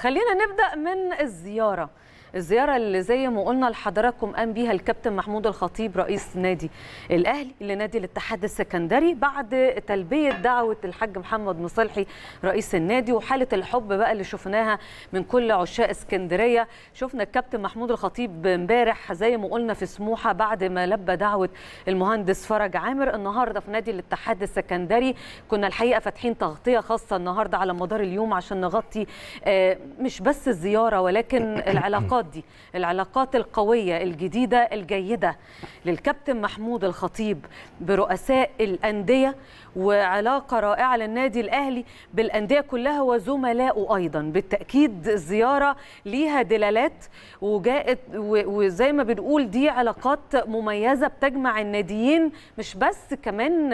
خلينا نبدا من الزياره الزياره اللي زي ما قلنا لحضراتكم قام بيها الكابتن محمود الخطيب رئيس نادي الاهلي لنادي الاتحاد السكندري بعد تلبيه دعوه الحاج محمد مصلحي رئيس النادي وحاله الحب بقى اللي شفناها من كل عشاق اسكندريه شفنا الكابتن محمود الخطيب امبارح زي ما قلنا في سموحه بعد ما لبى دعوه المهندس فرج عامر النهارده في نادي الاتحاد السكندري كنا الحقيقه فاتحين تغطيه خاصه النهارده على مدار اليوم عشان نغطي آه، مش بس الزياره ولكن العلاقات العلاقات دي العلاقات القوية الجديدة الجيدة للكابتن محمود الخطيب برؤساء الأندية وعلاقة رائعة للنادي الأهلي بالأندية كلها وزملائه أيضا بالتأكيد الزيارة ليها دلالات وجاءت وزي ما بنقول دي علاقات مميزة بتجمع الناديين مش بس كمان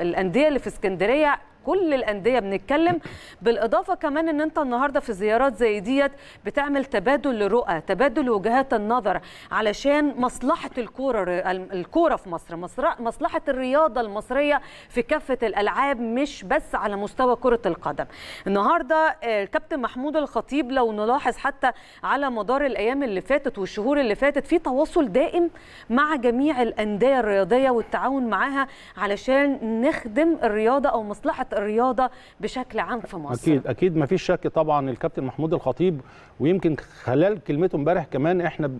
الأندية اللي في اسكندرية كل الانديه بنتكلم بالاضافه كمان ان انت النهارده في زيارات زي ديت بتعمل تبادل لرؤى تبادل وجهات النظر علشان مصلحه الكوره الكوره في مصر مصلحه الرياضه المصريه في كافه الالعاب مش بس على مستوى كره القدم النهارده آه، الكابتن محمود الخطيب لو نلاحظ حتى على مدار الايام اللي فاتت والشهور اللي فاتت في تواصل دائم مع جميع الانديه الرياضيه والتعاون معاها علشان نخدم الرياضه او مصلحه الرياضه بشكل عام في مصر اكيد اكيد ما فيش شك طبعا الكابتن محمود الخطيب ويمكن خلال كلمته امبارح كمان احنا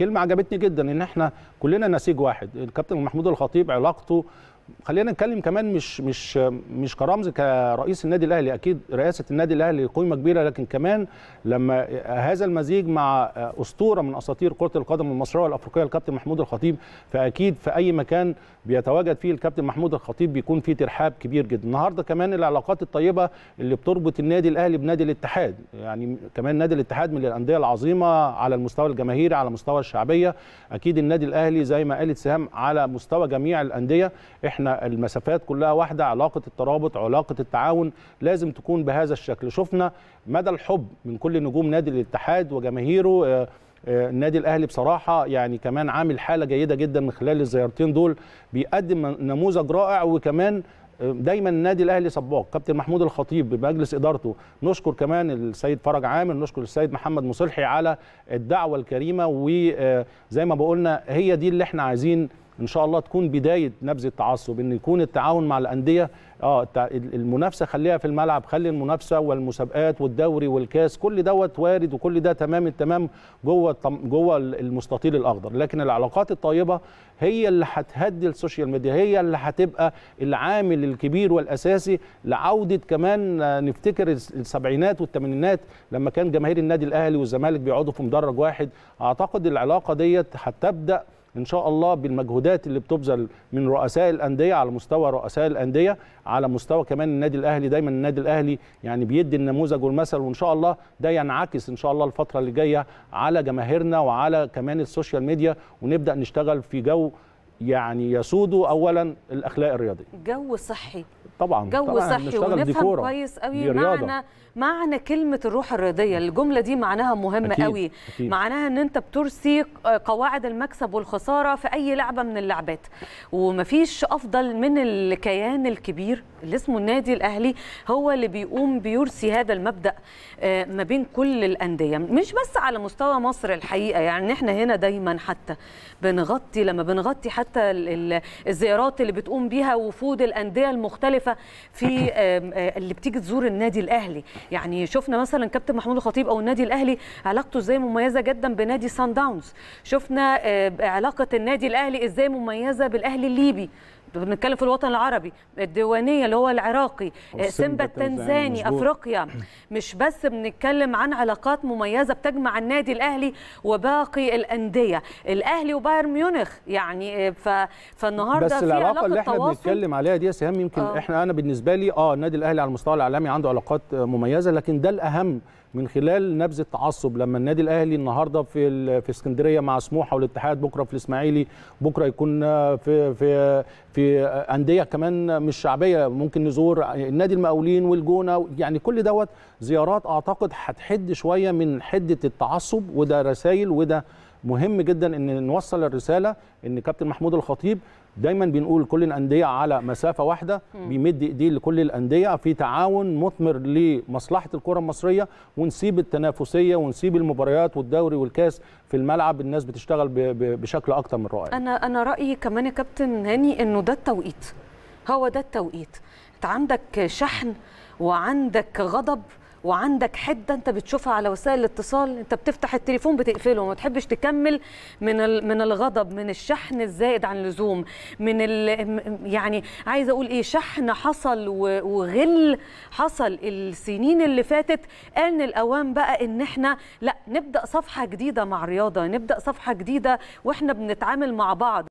كلمه عجبتني جدا ان احنا كلنا نسيج واحد الكابتن محمود الخطيب علاقته خلينا نتكلم كمان مش مش مش كرمز كرئيس النادي الاهلي اكيد رئاسه النادي الاهلي قيمه كبيره لكن كمان لما هذا المزيج مع اسطوره من اساطير كره القدم المصريه والافريقيه الكابتن محمود الخطيب فاكيد في اي مكان بيتواجد فيه الكابتن محمود الخطيب بيكون فيه ترحاب كبير جدا النهارده كمان العلاقات الطيبه اللي بتربط النادي الاهلي بنادي الاتحاد يعني كمان نادي الاتحاد من الانديه العظيمه على المستوى الجماهيري على مستوى الشعبيه اكيد النادي الاهلي زي ما قالت سهام على مستوى جميع الانديه احنا احنا المسافات كلها واحده علاقه الترابط علاقه التعاون لازم تكون بهذا الشكل شفنا مدى الحب من كل نجوم نادي الاتحاد وجماهيره آه، آه، النادي الاهلي بصراحه يعني كمان عامل حاله جيده جدا من خلال الزيارتين دول بيقدم نموذج رائع وكمان آه، دايما النادي الاهلي سباق كابتن محمود الخطيب بمجلس ادارته نشكر كمان السيد فرج عامر نشكر السيد محمد مصلحي على الدعوه الكريمه وزي ما بقولنا هي دي اللي احنا عايزين ان شاء الله تكون بدايه نبذ التعصب ان يكون التعاون مع الانديه اه المنافسه خليها في الملعب خلي المنافسه والمسابقات والدوري والكاس كل دوت وارد وكل ده تمام التمام جوه جوه المستطيل الاخضر لكن العلاقات الطيبه هي اللي هتهدي السوشيال ميديا هي اللي هتبقى العامل الكبير والاساسي لعوده كمان آه، نفتكر السبعينات والثمانينات لما كان جماهير النادي الاهلي والزمالك بيقعدوا في مدرج واحد اعتقد العلاقه ديت هتبدا ان شاء الله بالمجهودات اللي بتبذل من رؤساء الانديه على مستوى رؤساء الانديه على مستوى كمان النادي الاهلي دايما النادي الاهلي يعني بيدي النموذج والمثل وان شاء الله ده ينعكس ان شاء الله الفتره اللي جايه على جماهيرنا وعلى كمان السوشيال ميديا ونبدا نشتغل في جو يعني يسودوا اولا الاخلاق الرياضيه جو صحي طبعا جو طبعاً صحي ونفهم كويس قوي معنى معنى كلمه الروح الرياضيه الجمله دي معناها مهم أكيد. قوي أكيد. معناها ان انت بترسي قواعد المكسب والخساره في اي لعبه من اللعبات ومفيش افضل من الكيان الكبير اللي اسمه النادي الاهلي هو اللي بيقوم بيرسي هذا المبدا آه، ما بين كل الانديه مش بس على مستوى مصر الحقيقه يعني احنا هنا دايما حتى بنغطي لما بنغطي حتى حتى الزيارات اللي بتقوم بيها وفود الانديه المختلفه في آه، اللي بتيجي تزور النادي الاهلي يعني شفنا مثلا كابتن محمود الخطيب او النادي الاهلي علاقته ازاي مميزه جدا بنادي سان داونز شفنا علاقه النادي الاهلي ازاي مميزه بالاهلي الليبي بنتكلم في الوطن العربي الديوانيه اللي هو العراقي سيمبا التنزاني افريقيا مش بس بنتكلم عن علاقات مميزه بتجمع النادي الاهلي وباقي الانديه الاهلي وبايرن ميونخ يعني آه، ف... فالنهارده بس العلاقه اللي احنا التواصل... بنتكلم عليها دي يا سهام يمكن آه. احنا انا بالنسبه لي اه النادي الاهلي على المستوى العالمي عنده علاقات مميزه لكن ده الاهم من خلال نبذ التعصب لما النادي الاهلي النهارده في في اسكندريه مع سموحه والاتحاد بكره في الاسماعيلي بكره يكون في في في في انديه كمان مش شعبيه ممكن نزور نادي المقاولين والجونه يعني كل دوت زيارات اعتقد هتحد شويه من حده التعصب وده رسائل وده مهم جدا ان نوصل الرساله ان كابتن محمود الخطيب دايما بنقول كل الانديه على مسافه واحده بيمد ايديه لكل الانديه في تعاون مثمر لمصلحه الكره المصريه ونسيب التنافسيه ونسيب المباريات والدوري والكاس في الملعب الناس بتشتغل بشكل اكتر من رائع انا انا رايي كمان يا كابتن هاني انه ده التوقيت هو ده التوقيت انت عندك شحن وعندك غضب وعندك حده انت بتشوفها على وسائل الاتصال انت بتفتح التليفون بتقفله وما تحبش تكمل من من الغضب من الشحن الزائد عن اللزوم من يعني عايزه اقول ايه شحن حصل وغل حصل السنين اللي فاتت ان الاوان بقى ان احنا لا نبدا صفحه جديده مع رياضه نبدا صفحه جديده واحنا بنتعامل مع بعض